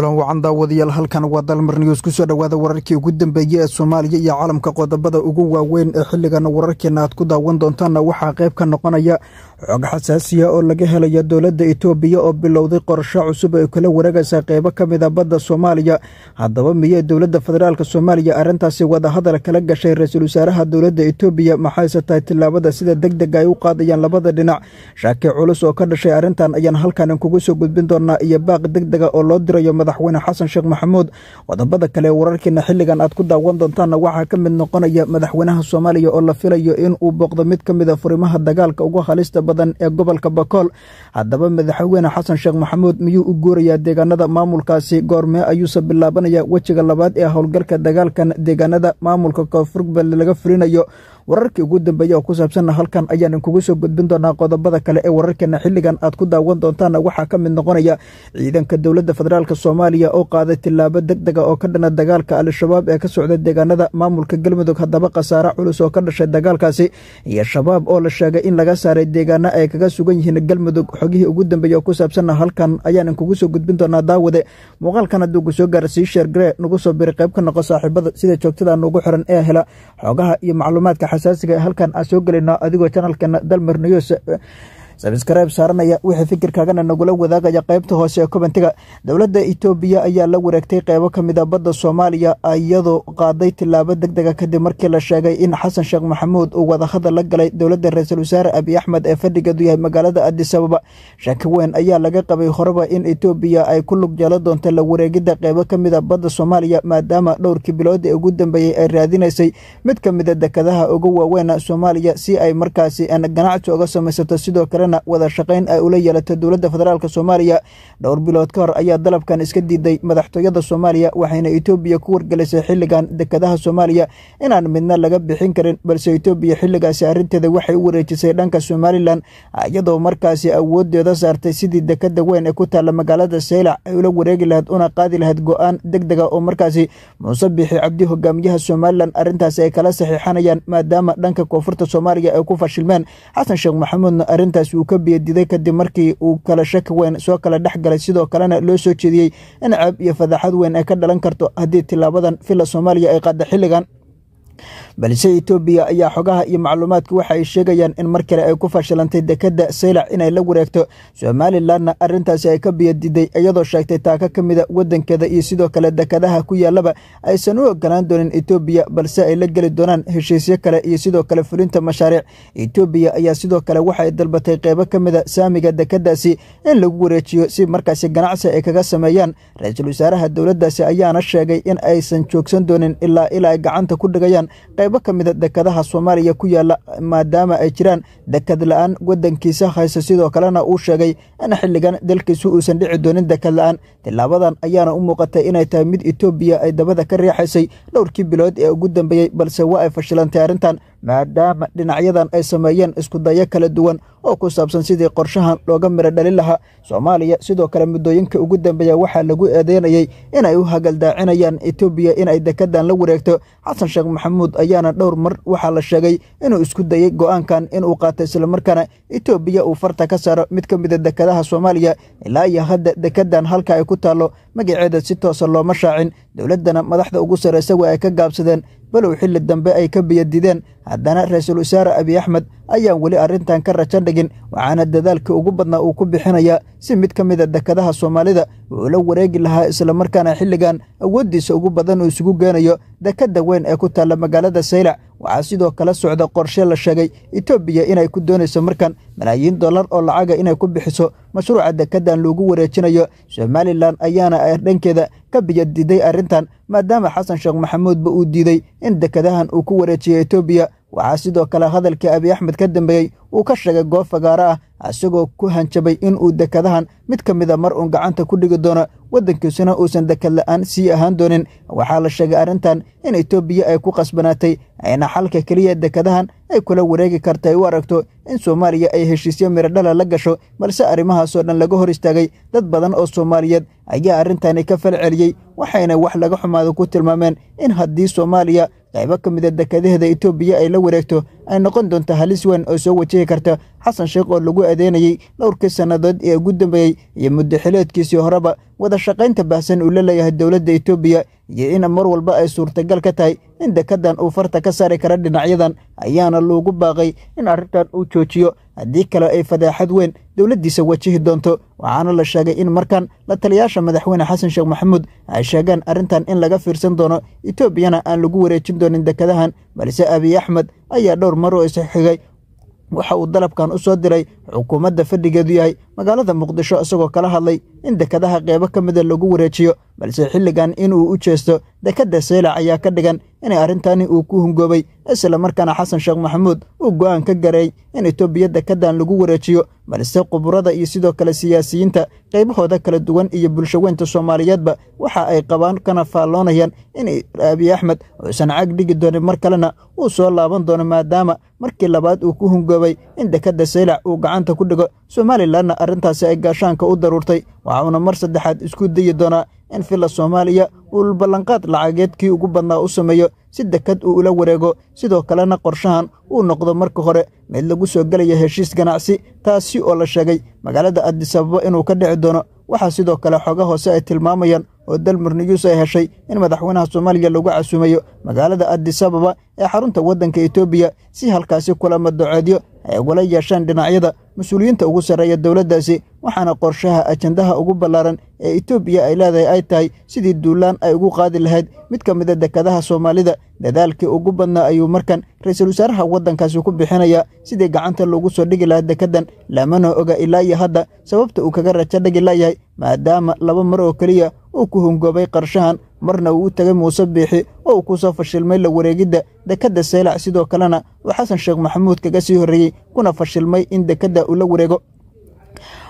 kulan wacan daawadayaal halkan waa dalmar news kusoo dhowaada wararkii ugu dambeeyey ee soomaaliya iyo caalamka qodobada ugu waaweyn ee xilligana wararkeena aad ku daawan doontaanna waxaa qayb ka noqonaya xog xasaasiya oo laga helaya dowladda itoobiya oo bilowday qorsho cusub ay kula wareegaysaa qeybo ka mid a ah badda soomaaliya haddaba miyey dowladda federaalk soomaaliya arrintaasi wadahadal kala gashay ra-iisul wasaaraha dowladda itoobiya maxayse tahay tilaabada sida deg dega ay u qaadayaan labada dhinac shaaki culus oo ka dhashay arrintan ayaan halkan kugu soo gudbin doonaa iyo baaq deg dega oo loo dirayo madaxweyne xasan sheekh maxamuud qodobada kale ee wararkiina xilligan aad ku daawan doontaanna waxaa ka mid noqonaya madaxweynaha soomaaliya oo la filayo in uu booqdo mid ka mid a ah furimaha dagaalka ugu halista badan ee gobolka bakool haddaba madaxweyne xasan sheekh maxamuud miyuu u guurayaa deegaanada maamulkaasi goormee ayuuse bilaabanayaa wejiga labaad ee howlgalka dagaalkan deegaanada maamulka koonfur galbeed laga fulinayo wararkii ugu dambeeye oo ku saabsanna halkan ayaan inkugu soo gudbin doonaa qodobada kale ee wararkeena xilligan aad ku daawan doontaana waxaa ka mid noqonaya ciidanka dowladda federaalk soomaaliya oo qaaday tilaabo deg dega ah oo ka dhana dagaalka al-shabaab ee ka socda deegaanada maamulka galmudug haddaba khasaare culus oo ka dhashay dagaalkaasi iyo shabaab oo la sheegay in laga saaray deegaana ay kaga sugan yihiin galmudug xogihii ugu dambeeye oo ku saabsanna halkan ayaan inkugu soo gudbin doonaa daawade muuqaalkan hadduu ku soo gaara siisheer garee nagu soo biri qayb ka noqo saaxiibada sida joogtada nuugu xiran ee hela xoogaha iyo macluumaadka xasaasiga halkan aan soo gelayno adigoo janalkana dalmarnayo sabskareeb saaranaya wixii fikirkaagana nagula wadaagaya qaybta hoose ee kobantiga dowladda etoobiya ayaa la wareegtay qeybo ka mida ah badda soomaaliya iyadoo qaaday tilaabo deg dega ah kadib markii la sheegay in xasan sheekh maxamuud uu wadahadal la galay dowladda ra-iisul wasaare abiy axmed ee fadhigeedu yahay magaalada addis ababa shaki weyn ayaa laga qabay horeba in itoobiya ay ku lug yeelo doonta la wareegidda qeybo ka mida ah badda soomaaliya maadaama dhowrkii biloodii ugu dambeeyey ay raadinaysay mid ka mida dekadaha ugu waaweyn soomaaliya si ay markaasi ganacsi uga samaysato sidoo kalena haddana wada shaqeyn ay ula yeelata dowladda federaalk soomaaliya dhowr bilood ka hor ayaa dalabkan iska diiday madaxtooyada soomaaliya waxayna etoobiya ku wargelisay xilligan dekadaha soomaaliya inaan midna laga bixin karin balse etoobiya xilligaasi arrinteeda waxay u wareejisay dhanka somalilan iyadoo markaasi awoodeeda saartay sidii dekada weyn ee ku taala magaalada seylac ay ula wareegi lahayd una qaadi lahayd go-aan deg dega oo markaasi muuse bixi cabdi hogaamiyaha somalilan arrintaasi ay kala saxiixanayaan maadaama dhanka koonfurta soomaaliya ay ku fashilmeen xasan sheekh maxamuudna arrintaasi uu ka biyadiday kadib markii uu kala shaki weyn soo kala dhex galay sidoo kalena loo soo jeediyey in cab iyo fadaxad weyn ay ka dhalan karto haddii tilaabadan fila soomaaliya ay qaada xilligan balse etoobiya ayaa xogaha iyo macluumaadka waxa ay sheegayaan in mar kale ay ku fashilantay dekedda seylac inay la wareegto somalilanna arrintaasi ay ka biyadiday iyadoo sheegtay taaka ka mida waddankeeda iyo sidoo kale dekadaha ku yaallaba aysan u ogolaan doonin etoobiya balse ay la geli doonaan heshiisyo kale iyo sidoo kale fulinta mashaariic etoobiya ayaa sidoo kale waxay dalbatay qeybo ka mida saamiga dekeddaasi in lagu wareejiyo si markaasi ganacsi ay kaga sameeyaan ra-iisul wasaaraha dowladdaasi ayaana sheegay in aysan joogsan doonin ilaa ilaa ay gacanta ku dhigayaan qaybo ka mida ah dekadaha soomaaliya ku yaala maadaama ay jiraan dekad la-aan waddankiisa hayse sidoo kalena uu sheegay in xilligan dalkiisu uusan dhici doonin dekad la-aan tilaabadan ayaana u muuqatay inay tahay mid etoobiya ay dabada ka riixaysay dhowrkii bilood ee ugu dambeeyey balse waa ay fashilantay arrintan maadaama dhinacyadan ay sameeyeen iskudayo kala duwan oo ku saabsan sidii qorshahan looga miro dhalin lahaa soomaaliya sidoo kale muddooyinka ugu dambeeya waxaa lagu eedeynayey inay u hagaldaacinayan etoobiya inay dekadan la wareegto xasan sheekh maxamuud ayaana dhowr mar waxaa la sheegay inuu isku dayey go'aankan inuu qaatay islamarkaana etoobiya uu farta ka saaro mid ka mida ah dekadaha soomaaliya ilaa iyo hadda dekadan halka ay ku taallo magaceeda si toosa looma shaacin dowladdana madaxda ugu sarraysa waa ay ka gaabsadeen balow xilli dambe ay ka biyadideen haddana ra-iisul wasaare abiy axmed ayaan weli arrintan ka raja dhigin waxaana dadaalka ugu badnaa uu ku bixinayaa si mid ka mida ah dekadaha soomaalida uu la wareegi lahaa islamarkaana xilligan awooddiisa ugu badan uu isugu geenayo dekadda weyn ee ku taalla magaalada saylac waxaa sidoo kale socda qorshe la sheegay etoobiya inay ku doonayso markan malaayiin dollar oo lacaga inay ku bixiso mashruuca dekeddan loogu wareejinayo somalilan ayaana dhankeeda ka biyadiiday arrintan maadaama xasan sheekh maxamuudba uu diiday in dekadahan uu ku wareejiyo etoobiya waxaa sidoo kale hadalkii abiy axmed ka dambeeyey uu ka sheegay goob fagaaro ah isagoo ku hanjabay in uu dekadahan mid ka mida ah mar uun gacanta ku dhigi doono waddankiisuna uusan dekad la'aan sii ahaan doonin waxaa la sheegay arrintan in etoobiya ay ku qasbanaatay ayna xalka keliya dekadahan ay kula wareegi kartay u aragto in soomaaliya ay heshiisyo miradhala la gasho balse arrimahaasoo dhan laga hor istaagay dad badan oo soomaaliyeed ayaa arrintani ka falceliyey waxayna wax laga xumaado ku tilmaameen in haddii soomaaliya qaybo ka mida ah dekedaheeda etoobiya ay la wareegto ay noqon doonta halis weyn oo soo wajahi karta xasan sheekh oo lagu adeynayey dhowrkii sannadood ee ugu dambeeyey iyo muddaxileedkiisii horeba wada shaqaynta baahsan uu la leeyahay dowladda etoobiya iyo in mar walba ay suurtagal ka tahay in dekedan uu farta ka saari kara dhinacyadan ayaana loogu baaqay in arrintan uu joojiyo haddii kale ay fadaaxad weyn dowladdiisa wajihi doonto waxaana la sheegay in markan la taliyaasha madaxweyne xasan sheekh maxamuud ay sheegeen arrintan in laga fiirsan doono etoobiyana aan lagu wareejin doonin dekadahan balse abiy axmed ayaa dhowr mar oo isxigay waxa uu dalabkan u soo diray xukuumadda fadhigeedu yahay magaalada muqdisho isagoo kala hadlay in dekadaha qeybo ka mida lagu wareejiyo balse xilligan inuu u jeesto dekedda seelac ayaa ka dhigan inay arrintani uu ku hungoobay isla markaana xasan sheekh maxamuud uu go'aan ka garay in etoobiya dekeddan lagu wareejiyo balse quburada iyo sidoo kale siyaasiyiinta qaybahooda kala duwan iyo bulshaweynta soomaaliyeedba waxa ay qabaan kana faalloonayaan in abiy axmed uusan cag dhigi doonin mar kalena uu soo laaban doono maadaama markii labaad uu ku hungoobay in dekedda seelac uu gacan gacanta ku dhigo somalilanna arrintaasi ay gaashaanka u daruurtay waxa uuna mar saddexaad isku dayi doonaa in fila soomaaliya uu ballanqaad lacageed kii ugu badnaa u sameeyo si dekad uu ula wareego sidoo kalena qorshahan uu noqdo marka hore mid lagu soo galaya heshiis ganacsi taasi oo la sheegay magaalada adisababo inuu ka dhici doono waxaa sidoo kale xooga hoose ay tilmaamayaan oo dalmur niyuus ay heshay in madaxweynaha soomaaliya lagu casuumayo magaalada adisababa ee xarunta waddanka etoobiya si halkaasi kula madoceedyo ay ugala yeeshaan dhinacyada mas-uuliyiinta ugu sarreeya dowladdaasi waxaana qorshaha ajandaha ugu ballaaran ee etoobiya ay leedahay ay tahay sidii duulaan ay ugu qaadi lahayd mid ka mida ah dekadaha soomaalida dadaalkii ugu badnaa ayuu markan ra-iisul wasaaraha waddankaasi ku bixinayaa sidii gacanta loogu soo dhigi lahaa dekeddan lamana oga ilaa iyo hadda sababta uu kaga rajo dhigi layahay maadaama laba mar oo keliya uu ku hungobay qarshahan marna uu u tegay muuse biixi oo uu ku soo fashilmay la wareegidda dekedda seelac sidoo kalena uu xasan sheekh maxamuud kaga sii horreeyey kuna fashilmay in dekedda uu la wareego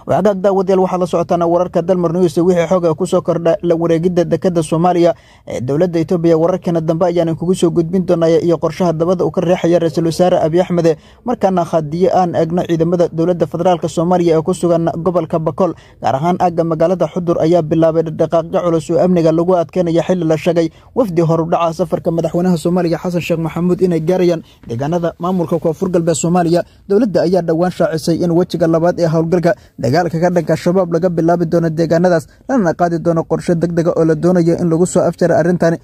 agaag daawadeel waxaa la socotaana wararka dalmar news wixii xooga kusoo kordha la wareegidda dekada soomaaliya ee dowladda etoobiya wararkeena dambe ayaanan kugu soo gudbin doonaya iyo qorshaha dabada uu ka reexaya ra-iisul wasaare abi axmede markaana khadiyo aan egno ciidamada dowladda federaalk soomaaliya ee ku sugan gobolka bakool gaar ahaan aagga magaalada xudur ayaa bilaabay dhadhaqaaqyo culus oo amniga lagu adkeynaya xili la sheegay wafdi horudhaca safarka madaxweynaha soomaaliya xasan sheekh maxamuud inay gaarayaan deegaanada maamulka koonfur galbeed soomaaliya dowladda ayaa dhowaan shaacisay in wejiga labaad ee howlgalka dagaalka ka dhanka shabaab laga bilaabi doono deegaanadaas lana qaadi doono qorshe deg dega ah oo la doonayo in lagu soo afjara arrintani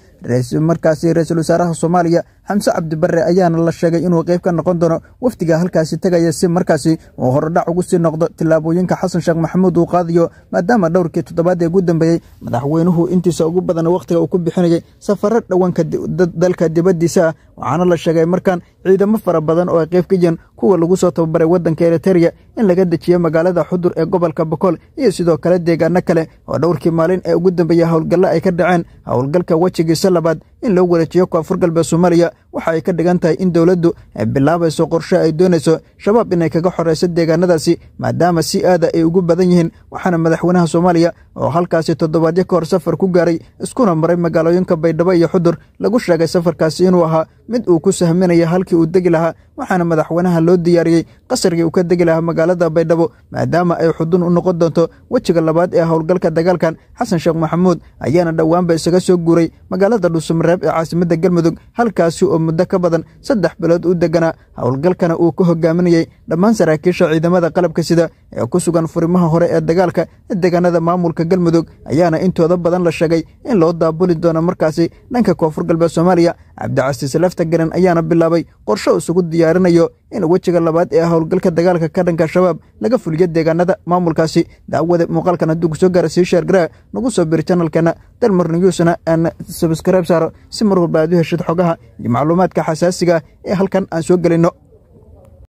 markaasi ra-iisul wasaaraha soomaaliya xamse cabdibarre ayaana la sheegay inuu qayb ka noqon doono wafdiga halkaasi tegaya si markaasi uu horodhac ugu sii noqdo tillaabooyinka xasan sheekh maxamuud uu qaadayo maadaama dhowrkii toddobaad ee ugu dambeeyey madaxweynuhu intiisa ugu badan wakhtiga uu ku bixinayay safarro dhowan dalka dibaddiisa ah waxaana la sheegay markaan ciidamo fara badan oo ay qayb ka yihiin kuwa lagu soo tababaray waddanka eritereya in laga dejiyo magaalada xudur ee gobolka bokool iyo sidoo kale deegaano kale oo dhowrkii maalin ee ugu dambeeyey howlgallo ay ka dhaceen howlgalka wejigiisa labaad in loo wareejiyo koonfur galbeed soomaaliya waxa ay ka dhigan tahay in dowladdu ay bilaabayso qorshe ay doonayso shabaab inay kaga xorayso deegaanadaasi maadaama si aada ah ay ugu badan yihiin waxaana madaxweynaha soomaaliya oo halkaasi toddobaadyo ka hor safar ku gaaray iskuna maray magaalooyinka baydhabo iyo xudur lagu sheegay safarkaasi inuu ahaa mid uu ku sahminaya halkii uu degi lahaa waxaana madaxweynaha loo diyaariyey qasrigii uu ka degi lahaa magaalada baydhabo maadaama ay xudun u noqon doonto wejiga labaad ee howlgalka dagaalkan xasan sheekh maxamuud ayaana dhowaanba isaga soo guuray magaalada dhuusumar reeb ee caasimada galmudug halkaasi oo muddo ka badan saddex bilood u deganaa howlgalkana uu ka hogaaminayey dhammaan saraakiisha ciidamada qalabka sida ee ku sugan furimaha hore ee dagaalka deegaanada maamulka galmudug ayaana intooda badan la sheegay in loo daabuli doono markaasi dhanka koonfur galbeed soomaaliya cabdicasiis lafta garan ayaana bilaabay qorsho isugu diyaarinayo in wejiga labaad ee howlgalka dagaalka ka dhanka shabaab laga fuliyo deegaanada maamulkaasi daawada muuqaalkan hadduu kusoo gaara sii sheergaraa nagu soo biri janalkeena dalmar newsna aan sabskribe saaro si mar walba aad u heshid xogaha iyo macluumaadka xasaasiga ah ee halkan aan soo gelinno